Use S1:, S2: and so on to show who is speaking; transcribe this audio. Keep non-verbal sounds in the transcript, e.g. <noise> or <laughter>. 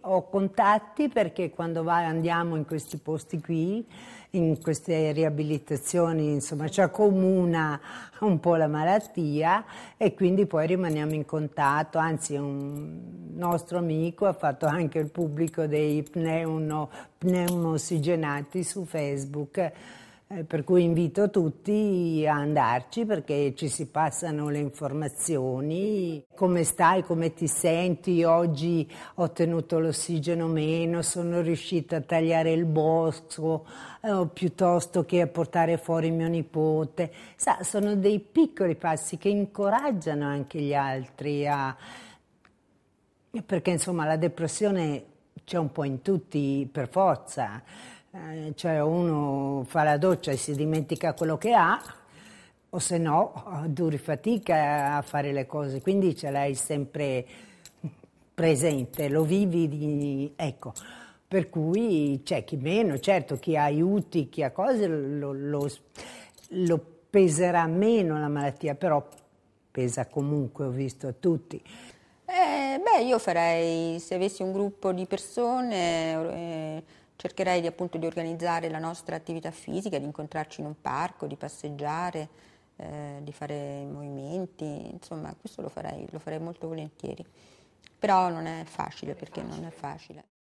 S1: ho contatti perché quando vai, andiamo in questi
S2: posti qui, in queste riabilitazioni, insomma, ci accomuna un po' la malattia e quindi poi rimaniamo in contatto. Anzi, un nostro amico ha fatto anche il pubblico dei pneumo, pneumoossigenati su Facebook eh, per cui invito tutti a andarci perché ci si passano le informazioni, come stai, come ti senti, oggi ho ottenuto l'ossigeno meno, sono riuscita a tagliare il bosco eh, piuttosto che a portare fuori mio nipote. Sa, sono dei piccoli passi che incoraggiano anche gli altri a... perché insomma la depressione c'è un po' in tutti per forza eh, cioè uno fa la doccia e si dimentica quello che ha, o se no <laughs> duri fatica a fare le cose, quindi ce l'hai sempre presente, lo vivi, di, ecco. Per cui c'è chi meno, certo, chi ha aiuti, chi ha cose, lo, lo, lo peserà meno la malattia, però pesa comunque, ho visto a tutti.
S3: Eh, beh, io farei, se avessi un gruppo di persone, eh, cercherei di, appunto di organizzare la nostra attività fisica, di incontrarci in un parco, di passeggiare, eh, di fare movimenti, insomma questo lo farei, lo farei molto volentieri. Però
S1: non è facile perché non è facile.